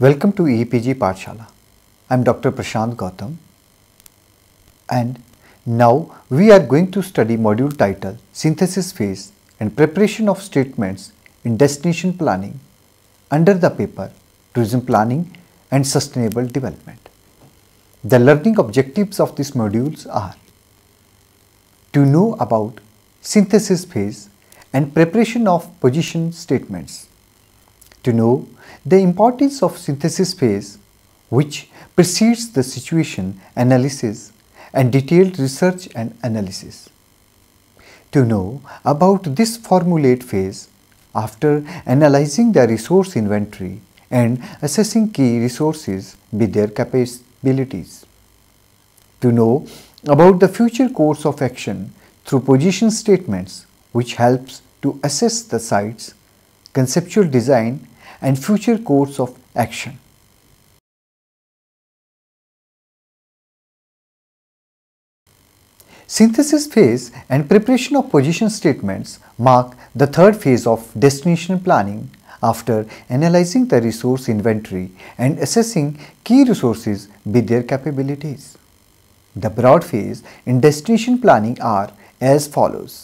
Welcome to EPG Parshala. I am Dr. Prashant Gautam and now we are going to study module title Synthesis Phase and Preparation of Statements in Destination Planning under the paper Tourism Planning and Sustainable Development. The learning objectives of these modules are to know about synthesis phase and preparation of position statements, to know the importance of synthesis phase, which precedes the situation analysis and detailed research and analysis. To know about this formulate phase, after analyzing the resource inventory and assessing key resources with their capabilities. To know about the future course of action through position statements which helps to assess the site's conceptual design and future course of action. Synthesis phase and preparation of position statements mark the third phase of destination planning after analyzing the resource inventory and assessing key resources with their capabilities. The broad phase in destination planning are as follows.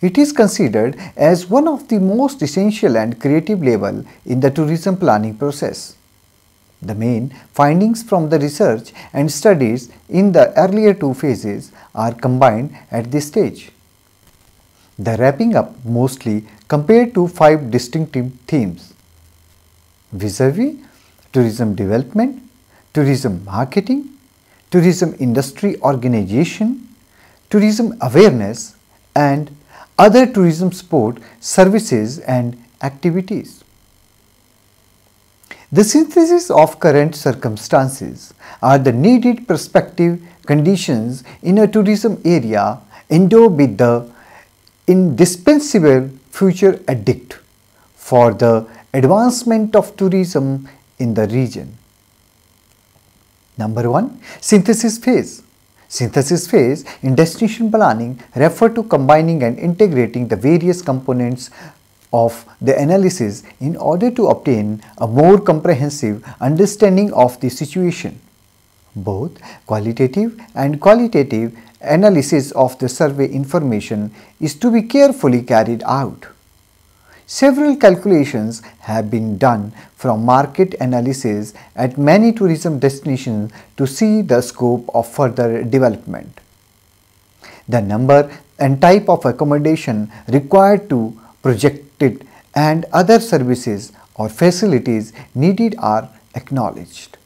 It is considered as one of the most essential and creative level in the tourism planning process. The main findings from the research and studies in the earlier two phases are combined at this stage. The wrapping up mostly compared to five distinctive themes vis-a-vis -vis, tourism development, tourism marketing, tourism industry organization, tourism awareness and other tourism support services and activities. The synthesis of current circumstances are the needed prospective conditions in a tourism area endowed with the indispensable future addict for the advancement of tourism in the region. Number 1. Synthesis phase Synthesis phase in destination planning refer to combining and integrating the various components of the analysis in order to obtain a more comprehensive understanding of the situation. Both qualitative and qualitative analysis of the survey information is to be carefully carried out. Several calculations have been done from market analysis at many tourism destinations to see the scope of further development. The number and type of accommodation required to project it and other services or facilities needed are acknowledged.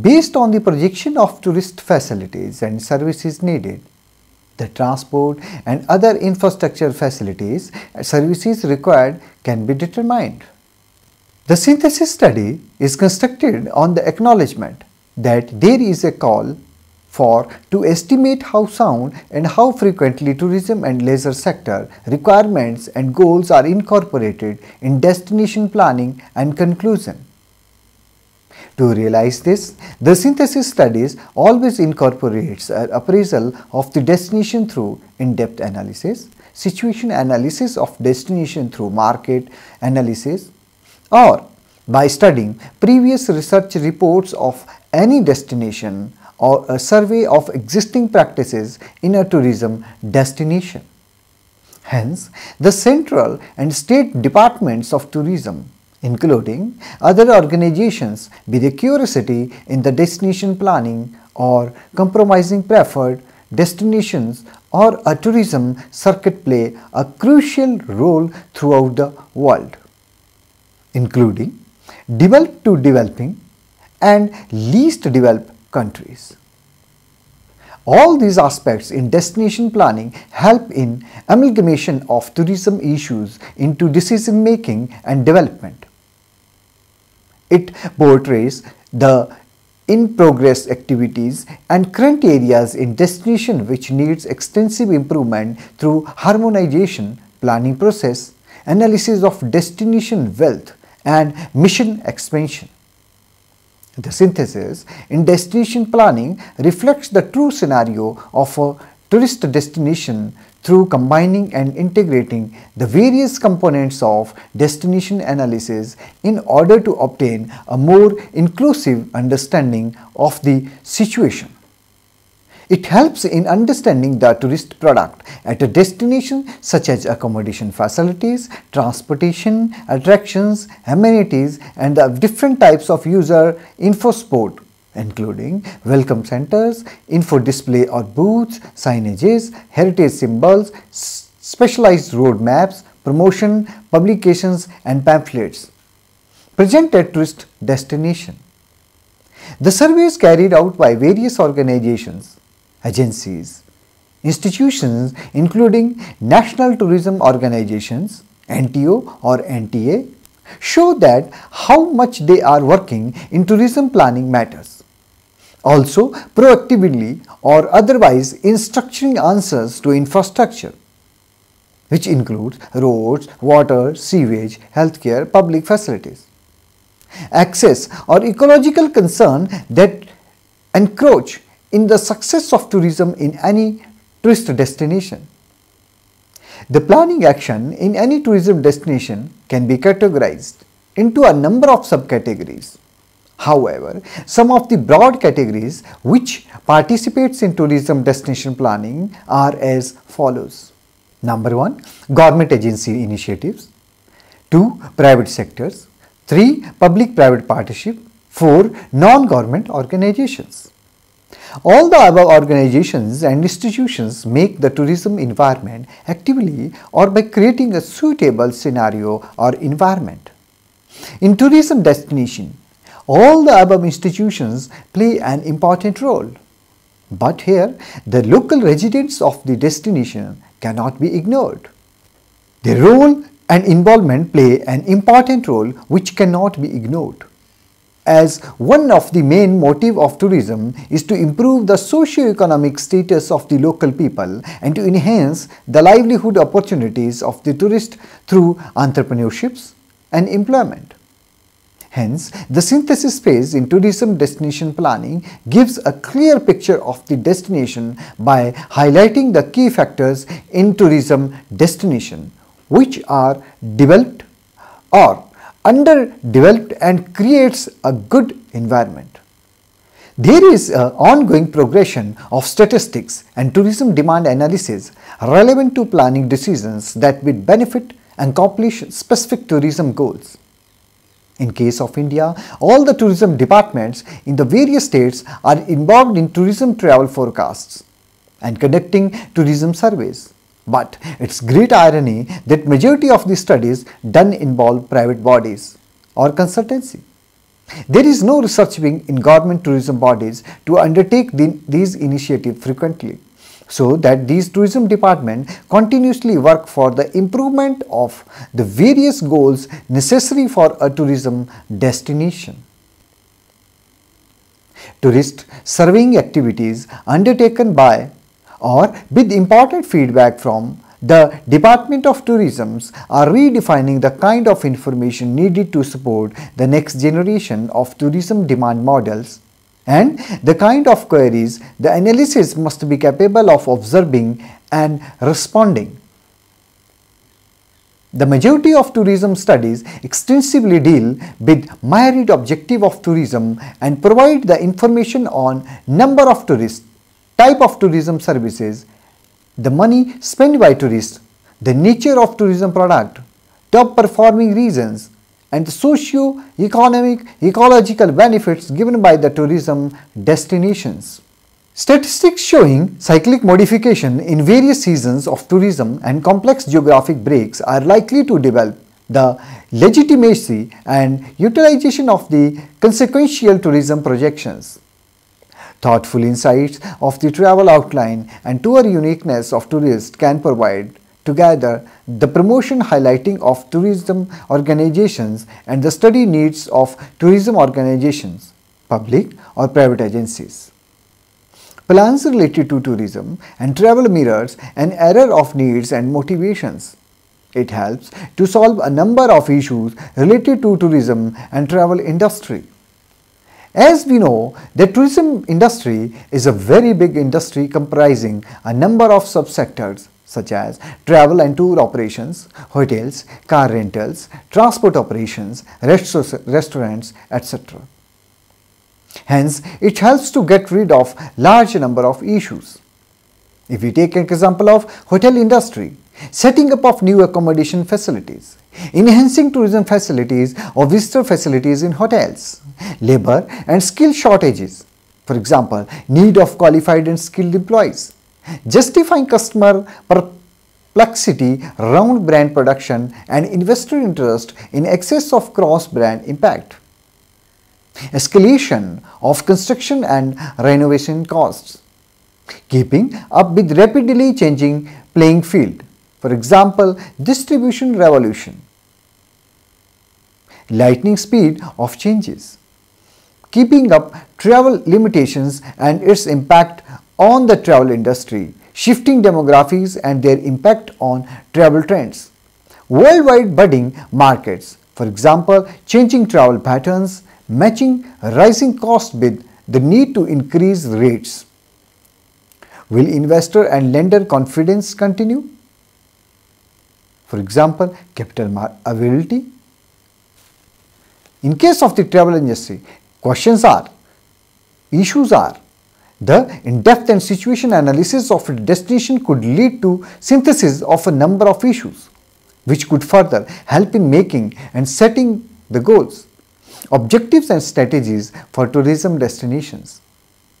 Based on the projection of tourist facilities and services needed, the transport and other infrastructure facilities services required can be determined. The synthesis study is constructed on the acknowledgement that there is a call for to estimate how sound and how frequently tourism and leisure sector requirements and goals are incorporated in destination planning and conclusion. To realize this, the synthesis studies always incorporates an appraisal of the destination through in-depth analysis, situation analysis of destination through market analysis or by studying previous research reports of any destination or a survey of existing practices in a tourism destination. Hence, the central and state departments of tourism including other organizations with a curiosity in the destination planning or compromising preferred destinations or a tourism circuit play a crucial role throughout the world, including developed to developing and least developed countries. All these aspects in destination planning help in amalgamation of tourism issues into decision making and development. It portrays the in progress activities and current areas in destination which needs extensive improvement through harmonization planning process, analysis of destination wealth and mission expansion. The synthesis in destination planning reflects the true scenario of a tourist destination through combining and integrating the various components of destination analysis in order to obtain a more inclusive understanding of the situation. It helps in understanding the tourist product at a destination such as accommodation facilities, transportation, attractions, amenities and the different types of user info sport including welcome centers, info display or booths, signages, heritage symbols, specialized road maps, promotion, publications and pamphlets. Present a tourist destination. The surveys carried out by various organizations, agencies, institutions including National Tourism Organizations, NTO or NTA, show that how much they are working in tourism planning matters also proactively or otherwise in structuring answers to infrastructure, which includes roads, water, sewage, healthcare, public facilities. Access or ecological concern that encroach in the success of tourism in any tourist destination. The planning action in any tourism destination can be categorized into a number of subcategories However, some of the broad categories which participates in tourism destination planning are as follows. Number 1. Government agency initiatives. 2. Private sectors. 3. Public-private partnership. 4. Non-government organizations. All the above organizations and institutions make the tourism environment actively or by creating a suitable scenario or environment. In tourism destination, all the above institutions play an important role. But here, the local residents of the destination cannot be ignored. Their role and involvement play an important role which cannot be ignored. As one of the main motive of tourism is to improve the socio-economic status of the local people and to enhance the livelihood opportunities of the tourist through entrepreneurships and employment. Hence, the synthesis phase in tourism destination planning gives a clear picture of the destination by highlighting the key factors in tourism destination which are developed or underdeveloped and creates a good environment. There is an uh, ongoing progression of statistics and tourism demand analysis relevant to planning decisions that would benefit and accomplish specific tourism goals. In case of India, all the tourism departments in the various states are involved in tourism travel forecasts and conducting tourism surveys. But it's great irony that majority of the studies done involve private bodies or consultancy. There is no research wing in government tourism bodies to undertake the, these initiatives frequently so that these tourism department continuously work for the improvement of the various goals necessary for a tourism destination. Tourist surveying activities undertaken by or with important feedback from the Department of Tourisms are redefining the kind of information needed to support the next generation of tourism demand models and the kind of queries the analysis must be capable of observing and responding. The majority of tourism studies extensively deal with myriad objective of tourism and provide the information on number of tourists, type of tourism services, the money spent by tourists, the nature of tourism product, top performing regions, and the socio-economic ecological benefits given by the tourism destinations. Statistics showing cyclic modification in various seasons of tourism and complex geographic breaks are likely to develop the legitimacy and utilization of the consequential tourism projections. Thoughtful insights of the travel outline and tour uniqueness of tourists can provide Together, the promotion highlighting of tourism organizations and the study needs of tourism organizations, public or private agencies. Plans related to tourism and travel mirrors an array of needs and motivations. It helps to solve a number of issues related to tourism and travel industry. As we know, the tourism industry is a very big industry comprising a number of subsectors such as travel and tour operations, hotels, car rentals, transport operations, restaurants, etc. Hence, it helps to get rid of large number of issues. If we take an example of hotel industry, setting up of new accommodation facilities, enhancing tourism facilities or visitor facilities in hotels, labor and skill shortages, for example, need of qualified and skilled employees, justifying customer perplexity around brand production and investor interest in excess of cross-brand impact, escalation of construction and renovation costs, keeping up with rapidly changing playing field, for example, distribution revolution, lightning speed of changes keeping up travel limitations and its impact on the travel industry, shifting demographics and their impact on travel trends. Worldwide budding markets, for example, changing travel patterns, matching rising costs with the need to increase rates. Will investor and lender confidence continue? For example, capital availability. In case of the travel industry, questions are, issues are, the in-depth and situation analysis of a destination could lead to synthesis of a number of issues, which could further help in making and setting the goals, objectives and strategies for tourism destinations.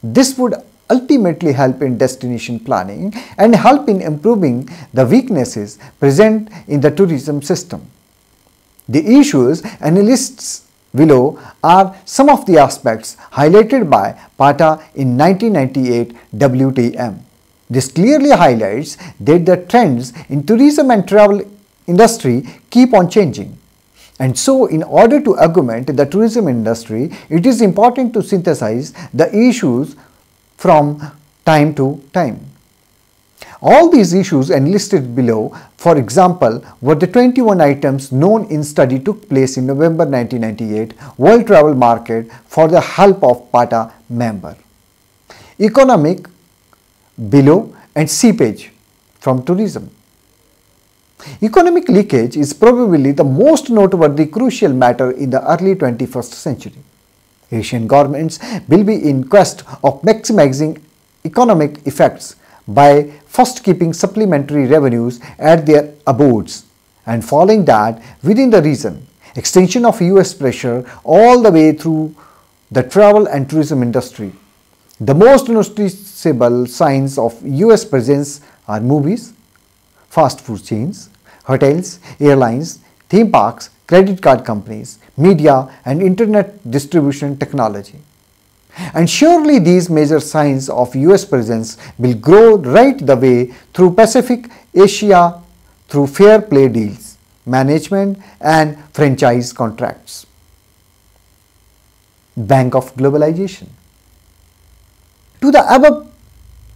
This would ultimately help in destination planning and help in improving the weaknesses present in the tourism system. The issues analysts below are some of the aspects highlighted by Pata in 1998 WTM. This clearly highlights that the trends in tourism and travel industry keep on changing. And so, in order to augment the tourism industry, it is important to synthesize the issues from time to time. All these issues enlisted below, for example, were the 21 items known in study took place in November 1998 World Travel Market for the help of PATA member. Economic, below and seepage from tourism. Economic leakage is probably the most noteworthy crucial matter in the early 21st century. Asian governments will be in quest of maximizing economic effects by first keeping supplementary revenues at their abodes and following that within the region, extension of US pressure all the way through the travel and tourism industry. The most noticeable signs of US presence are movies, fast food chains, hotels, airlines, theme parks, credit card companies, media and internet distribution technology. And surely these major signs of US presence will grow right the way through Pacific Asia through fair play deals, management and franchise contracts. Bank of Globalization To the above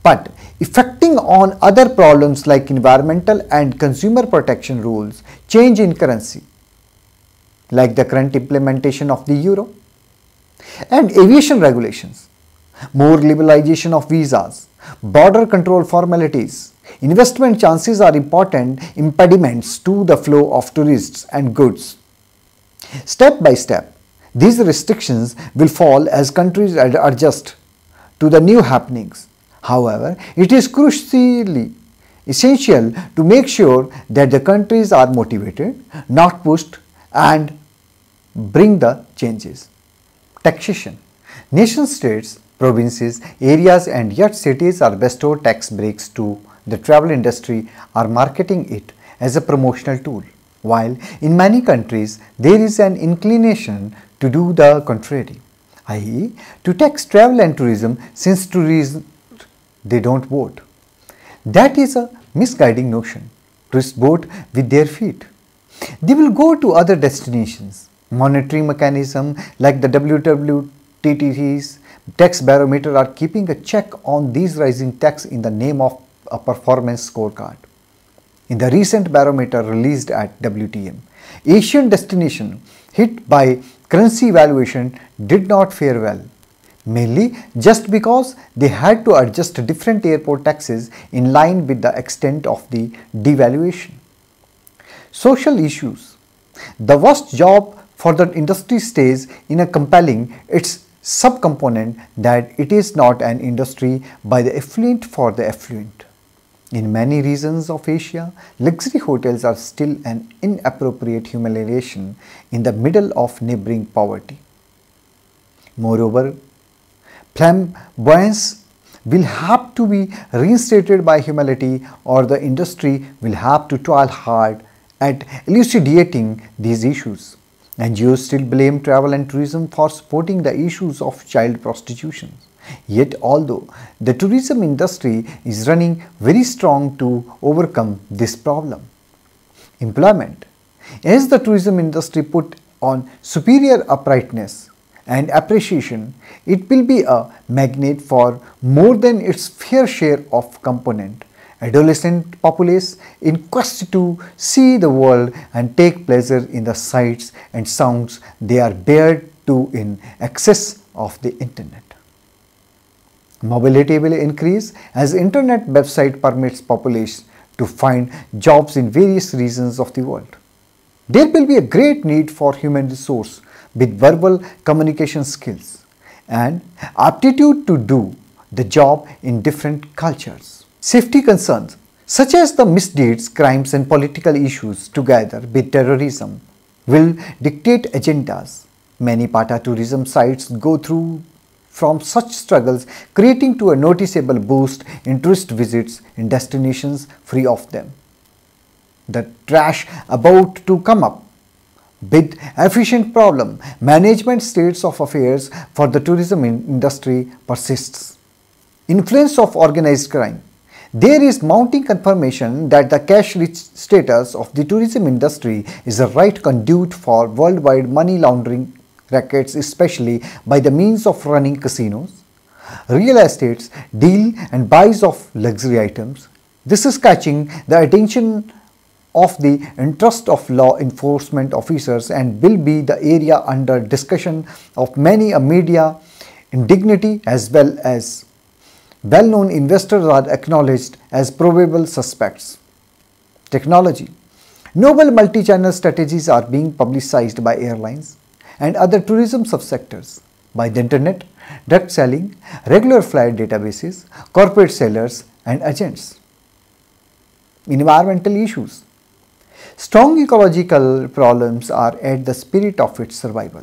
but effecting on other problems like environmental and consumer protection rules, change in currency, like the current implementation of the euro, and aviation regulations, more liberalization of visas, border control formalities. Investment chances are important impediments to the flow of tourists and goods. Step by step, these restrictions will fall as countries adjust to the new happenings. However, it is crucially essential to make sure that the countries are motivated, not pushed and bring the changes. Taxation Nation states, provinces, areas and yet cities are bestowed tax breaks to the travel industry are marketing it as a promotional tool. While in many countries, there is an inclination to do the contrary, i.e. to tax travel and tourism since tourists they don't vote. That is a misguiding notion. Tourists vote with their feet. They will go to other destinations monitoring mechanism like the WWTTC's tax barometer are keeping a check on these rising taxes in the name of a performance scorecard. In the recent barometer released at WTM, Asian destination hit by currency valuation did not fare well, mainly just because they had to adjust different airport taxes in line with the extent of the devaluation. Social issues. The worst job for the industry stays in a compelling its subcomponent that it is not an industry by the affluent for the affluent. In many regions of Asia, luxury hotels are still an inappropriate humiliation in the middle of neighboring poverty. Moreover, flamboyance will have to be reinstated by humility or the industry will have to toil hard at elucidating these issues. NGOs still blame travel and tourism for supporting the issues of child prostitution. Yet although the tourism industry is running very strong to overcome this problem. Employment As the tourism industry put on superior uprightness and appreciation, it will be a magnet for more than its fair share of component adolescent populace in quest to see the world and take pleasure in the sights and sounds they are bared to in excess of the internet. Mobility will increase as internet website permits population to find jobs in various regions of the world. There will be a great need for human resource with verbal communication skills and aptitude to do the job in different cultures. Safety concerns such as the misdeeds, crimes and political issues together with terrorism will dictate agendas. Many Pata tourism sites go through from such struggles creating to a noticeable boost in tourist visits in destinations free of them. The trash about to come up with efficient problem management states of affairs for the tourism industry persists. Influence of organized crime there is mounting confirmation that the cash-rich status of the tourism industry is a right conduit for worldwide money laundering rackets especially by the means of running casinos, real estates, deal and buys of luxury items. This is catching the attention of the interest of law enforcement officers and will be the area under discussion of many a media indignity as well as well-known investors are acknowledged as probable suspects. Technology Novel multi-channel strategies are being publicized by airlines and other tourism subsectors, by the internet, direct selling, regular flight databases, corporate sellers and agents. Environmental issues Strong ecological problems are at the spirit of its survival.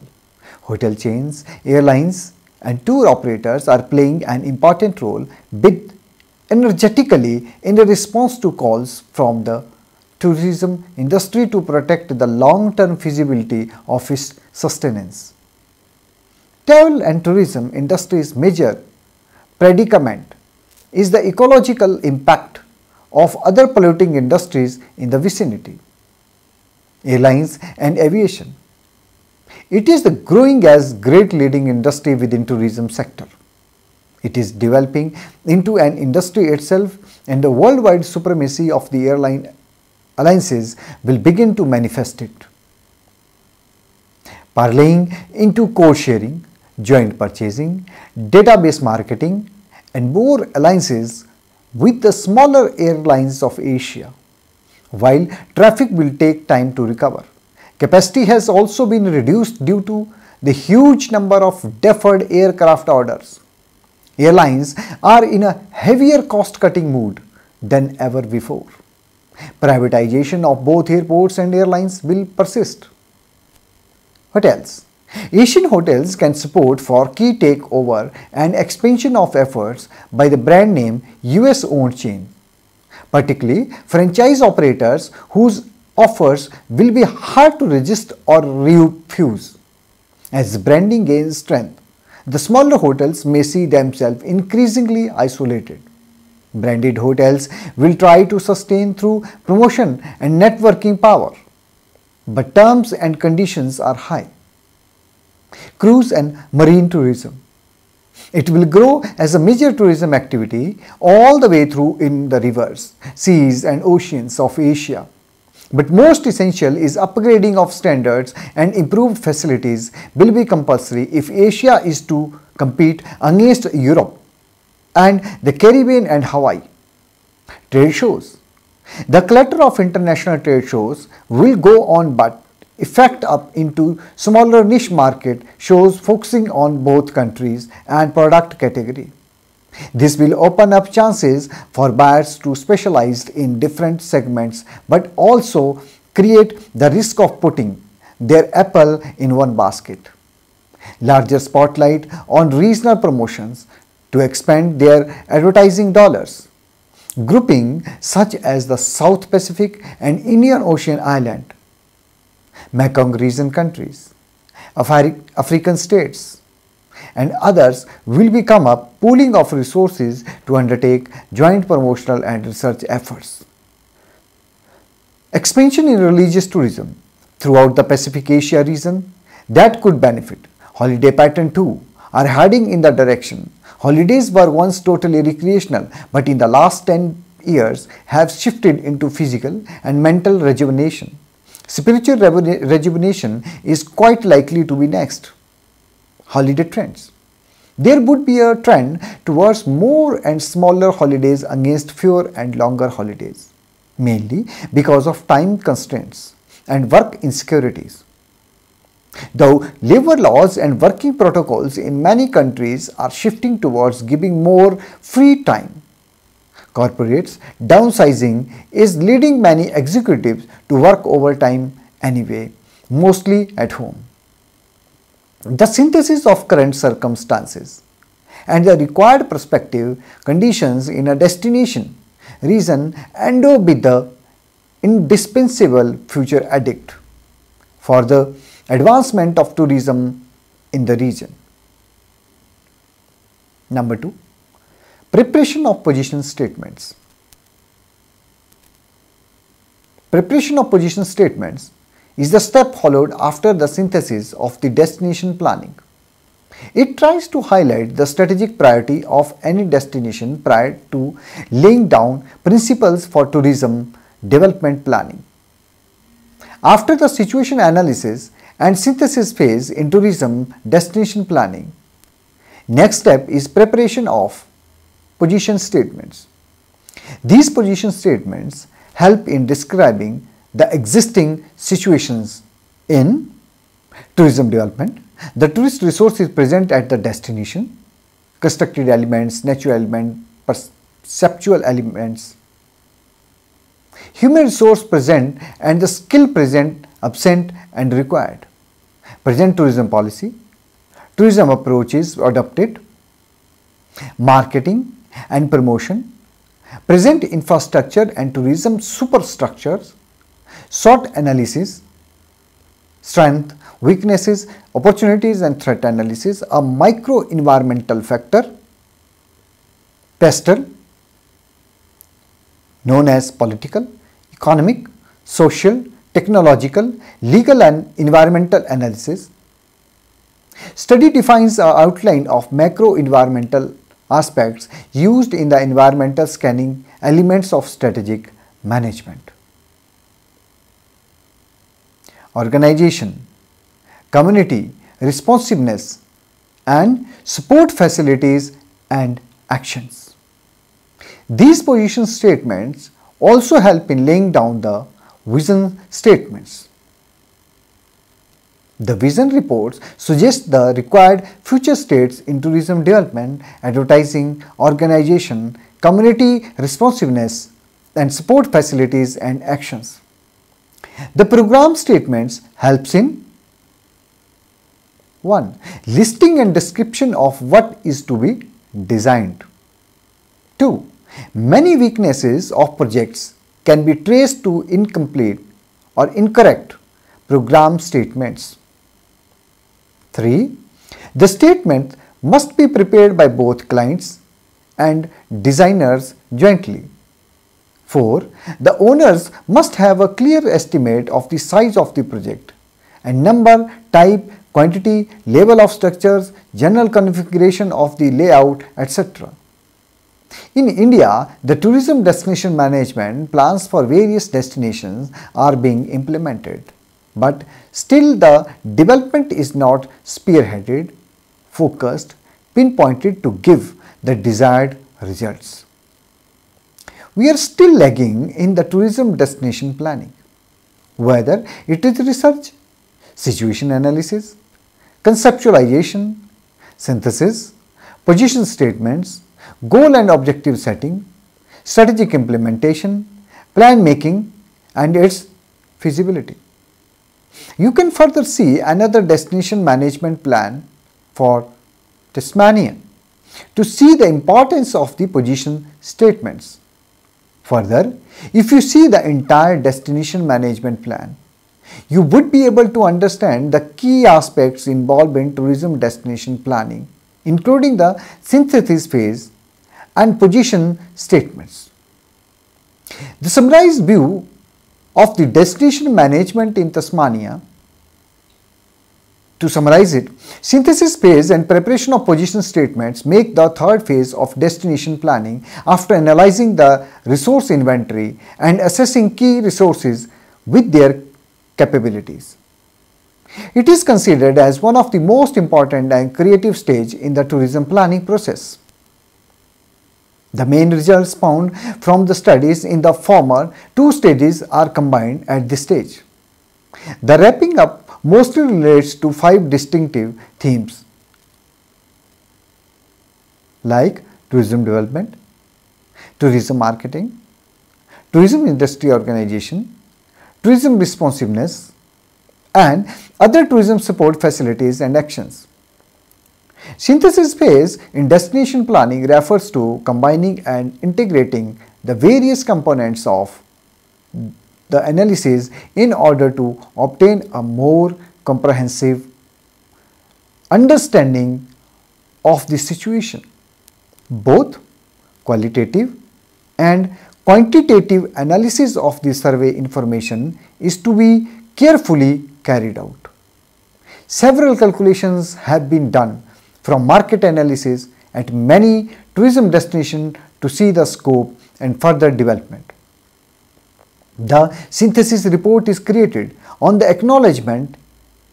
Hotel chains, airlines, and tour operators are playing an important role bid energetically in the response to calls from the tourism industry to protect the long-term feasibility of its sustenance. Travel and tourism industry's major predicament is the ecological impact of other polluting industries in the vicinity, airlines and aviation it is the growing as great leading industry within tourism sector. It is developing into an industry itself and the worldwide supremacy of the airline alliances will begin to manifest it. Parlaying into co sharing, joint purchasing, database marketing and more alliances with the smaller airlines of Asia, while traffic will take time to recover. Capacity has also been reduced due to the huge number of deferred aircraft orders. Airlines are in a heavier cost cutting mood than ever before. Privatization of both airports and airlines will persist. Hotels Asian hotels can support for key takeover and expansion of efforts by the brand name US owned chain, particularly franchise operators whose offers will be hard to resist or refuse. As branding gains strength, the smaller hotels may see themselves increasingly isolated. Branded hotels will try to sustain through promotion and networking power, but terms and conditions are high. Cruise and marine tourism. It will grow as a major tourism activity all the way through in the rivers, seas and oceans of Asia but most essential is upgrading of standards and improved facilities will be compulsory if Asia is to compete against Europe and the Caribbean and Hawaii. Trade shows. The clutter of international trade shows will go on but effect up into smaller niche market shows focusing on both countries and product category. This will open up chances for buyers to specialize in different segments but also create the risk of putting their apple in one basket. Larger spotlight on regional promotions to expand their advertising dollars. Grouping such as the South Pacific and Indian Ocean Island, Mekong region countries, Afri African states, and others will become a pooling of resources to undertake joint promotional and research efforts. Expansion in religious tourism throughout the Pacific Asia region that could benefit. Holiday pattern too are heading in the direction. Holidays were once totally recreational but in the last 10 years have shifted into physical and mental rejuvenation. Spiritual rejuvenation is quite likely to be next holiday trends. There would be a trend towards more and smaller holidays against fewer and longer holidays, mainly because of time constraints and work insecurities. Though labor laws and working protocols in many countries are shifting towards giving more free time, corporates downsizing is leading many executives to work overtime anyway, mostly at home the synthesis of current circumstances and the required prospective conditions in a destination reason, and or be the indispensable future addict for the advancement of tourism in the region. Number 2. Preparation of position statements. Preparation of position statements is the step followed after the synthesis of the destination planning. It tries to highlight the strategic priority of any destination prior to laying down principles for tourism development planning. After the situation analysis and synthesis phase in tourism destination planning, next step is preparation of position statements. These position statements help in describing the existing situations in tourism development. The tourist resource is present at the destination, constructed elements, natural elements, perceptual elements, human resource present and the skill present, absent and required. Present tourism policy, tourism approaches adopted, marketing and promotion, present infrastructure and tourism superstructures, SWOT analysis, strength, weaknesses, opportunities and threat analysis, a micro-environmental factor, PESTEL, known as political, economic, social, technological, legal and environmental analysis. Study defines an outline of macro-environmental aspects used in the environmental scanning elements of strategic management organization, community responsiveness, and support facilities and actions. These position statements also help in laying down the vision statements. The vision reports suggest the required future states in tourism development, advertising, organization, community responsiveness, and support facilities and actions. The program statements helps in 1. Listing and description of what is to be designed. 2. Many weaknesses of projects can be traced to incomplete or incorrect program statements. 3. The statement must be prepared by both clients and designers jointly. 4. The owners must have a clear estimate of the size of the project and number, type, quantity, level of structures, general configuration of the layout, etc. In India, the tourism destination management plans for various destinations are being implemented, but still the development is not spearheaded, focused, pinpointed to give the desired results we are still lagging in the tourism destination planning, whether it is research, situation analysis, conceptualization, synthesis, position statements, goal and objective setting, strategic implementation, plan making and its feasibility. You can further see another destination management plan for Tasmania to see the importance of the position statements. Further, if you see the entire destination management plan, you would be able to understand the key aspects involved in tourism destination planning, including the synthesis phase and position statements. The summarized view of the destination management in Tasmania to summarize it, synthesis phase and preparation of position statements make the third phase of destination planning after analyzing the resource inventory and assessing key resources with their capabilities. It is considered as one of the most important and creative stage in the tourism planning process. The main results found from the studies in the former two stages are combined at this stage. The wrapping up mostly relates to five distinctive themes like tourism development, tourism marketing, tourism industry organization, tourism responsiveness, and other tourism support facilities and actions. Synthesis phase in destination planning refers to combining and integrating the various components of the analysis in order to obtain a more comprehensive understanding of the situation. Both qualitative and quantitative analysis of the survey information is to be carefully carried out. Several calculations have been done from market analysis at many tourism destinations to see the scope and further development. The synthesis report is created on the acknowledgement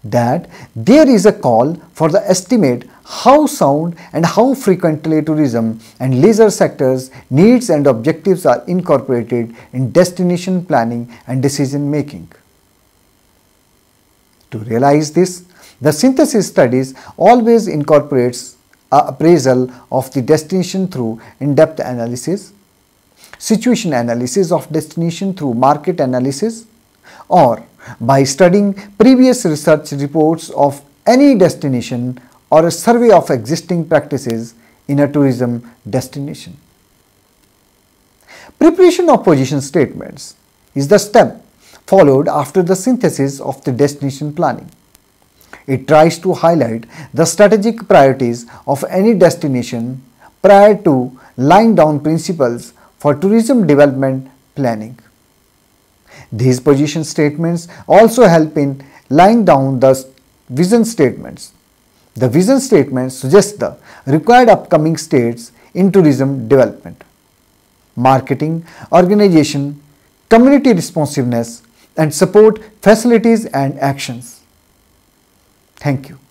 that there is a call for the estimate how sound and how frequently tourism and leisure sectors needs and objectives are incorporated in destination planning and decision making. To realize this, the synthesis studies always incorporates appraisal of the destination through in-depth analysis situation analysis of destination through market analysis or by studying previous research reports of any destination or a survey of existing practices in a tourism destination. Preparation of position statements is the step followed after the synthesis of the destination planning. It tries to highlight the strategic priorities of any destination prior to lying down principles for tourism development planning. These position statements also help in laying down the vision statements. The vision statements suggest the required upcoming states in tourism development, marketing, organization, community responsiveness, and support facilities and actions. Thank you.